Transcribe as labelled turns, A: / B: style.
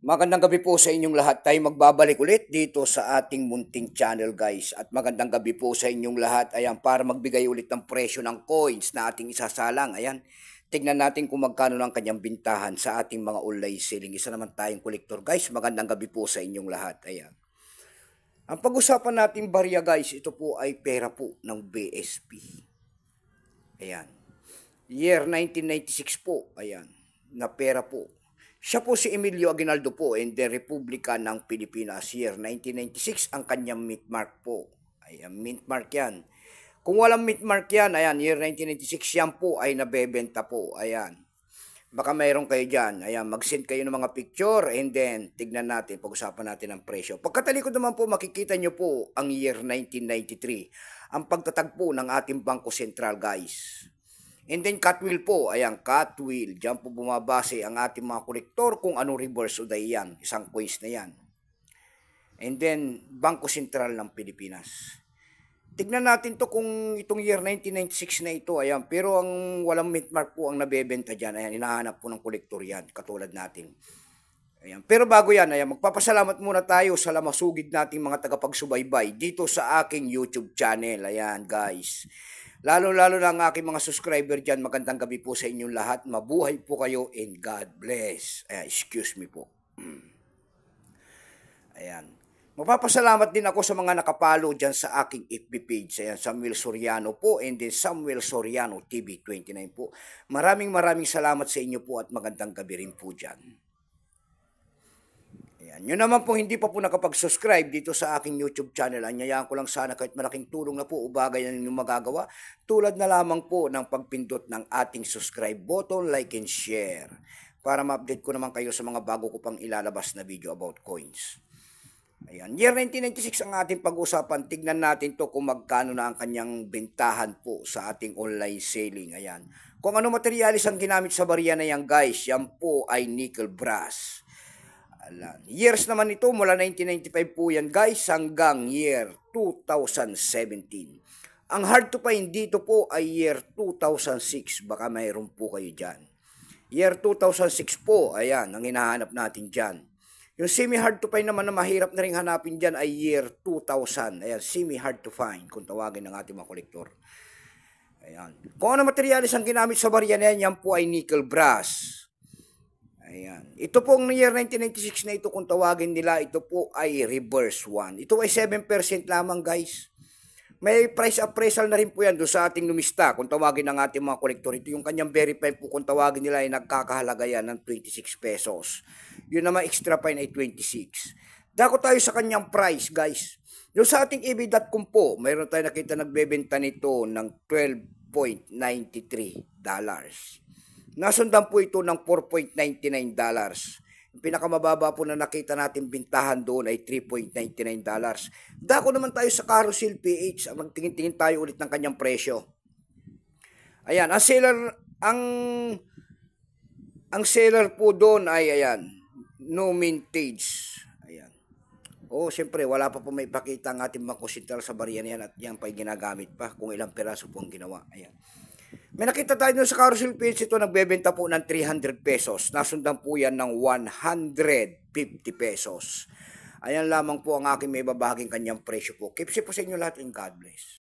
A: Magandang gabi po sa inyong lahat. Tayo magbabalik ulit dito sa ating munting channel guys. At magandang gabi po sa inyong lahat. Ayan, para magbigay ulit ng presyo ng coins na ating isasalang. Ayan, tignan natin kung magkano ng kanyang bintahan sa ating mga online selling. Isa naman tayong collector guys. Magandang gabi po sa inyong lahat. Ayan. Ang pag-usapan natin barya guys, ito po ay pera po ng BSP. Ayan. Year 1996 po. Ayan. Na pera po siya po si Emilio Aguinaldo po and the Republika ng Pilipinas year 1996 ang kanyang mark po. Ayan, mark yan. Kung walang mint mark yan, ayan, year 1996 yan po ay nabebenta po. Ayan. Baka mayroon kayo dyan. Ayan, mag-send kayo ng mga picture and then tignan natin, pag-usapan natin ang presyo. Pagkatalikod naman po, makikita nyo po ang year 1993. Ang pagtatag po ng ating Bangko Sentral, guys. And then Catwheel po, ayan, Catwheel. Diyan po bumabase ang ating mga kolektor kung ano reverse o day yan. Isang coins na yan. And then, Bangko Sentral ng Pilipinas. Tignan natin to kung itong year 1996 na ito, ayan. Pero ang walang mint mark po ang nabebenta dyan. Ayan, hinahanap po ng kolektor yan, katulad natin. Ayan. Pero bago yan, ayan, magpapasalamat muna tayo sa lamasugid nating mga tagapagsubaybay dito sa aking YouTube channel. Ayan, guys. Lalo-lalo na ang aking mga subscriber dyan, magandang gabi po sa inyong lahat. Mabuhay po kayo and God bless. Ayan, excuse me po. Ayan. Mapapasalamat din ako sa mga nakapalo dyan sa aking FB page. Ayan, Samuel Soriano po and then Samuel Soriano TV 29 po. Maraming maraming salamat sa inyo po at magandang gabi rin po dyan. Yan. Yun naman po hindi pa po nakapag-subscribe dito sa aking YouTube channel. Anyayaan ko lang sana kahit malaking tulong na po ubagay na ninyo magagawa. Tulad na lamang po ng pagpindot ng ating subscribe button, like and share. Para ma-update ko naman kayo sa mga bago ko pang ilalabas na video about coins. Ayan. Year 1996 ang ating pag-usapan. Tignan natin to kung magkano na ang kanyang bentahan po sa ating online selling. Ayan. Kung ano materialis ang ginamit sa barya na yan guys, yan po ay nickel brass pangalan. Years naman ito mula 1995 po yan guys hanggang year 2017. Ang hard to find dito po ay year 2006. Baka mayroon po kayo dyan. Year 2006 po, ayan, ang hinahanap natin dyan. Yung semi-hard to find naman na mahirap na rin hanapin dyan ay year 2000. Ayan, semi-hard to find kung tawagin ng ating mga kolektor. Ayan. Kung ano materialis ang ginamit sa barya na yan, yan po ay nickel brass. Ayan. Ito po pong year 1996 na ito kung tawagin nila, ito po ay reverse one. Ito ay 7% lamang guys. May price appraisal na rin po yan doon sa ating lumista kung tawagin ng ating mga kolektor. Ito yung kanyang verify po kung tawagin nila ay nagkakahalaga yan ng 26 pesos. Yun naman extra fine ay 26. Dako tayo sa kanyang price guys. Doon sa ating ebay.com po, mayroon tayo nakita nagbebenta nito ng 12.93 dollars. Nasundan po ito ng 4.99 dollars. Pinakamababa po na nakita natin bintahan doon ay 3.99 dollars. Dako naman tayo sa Carousel PH. Magtingin-tingin tayo ulit ng kanyang presyo. Ayan, ang seller ang ang seller po doon ay ayan, no mintage. Ayan. Oh, siyempre wala pa po may pakita ang ating mga sa bariyan yan at yan pa ginagamit pa kung ilang piraso po ang ginawa. Ayan. May nakita tayo dun sa carousel page, ito nagbebenta po ng 300 pesos. Nasundan po yan ng 150 pesos. Ayan lamang po ang aking may babahaging kanyang presyo po. Keep safe po sa inyo lahat and God bless.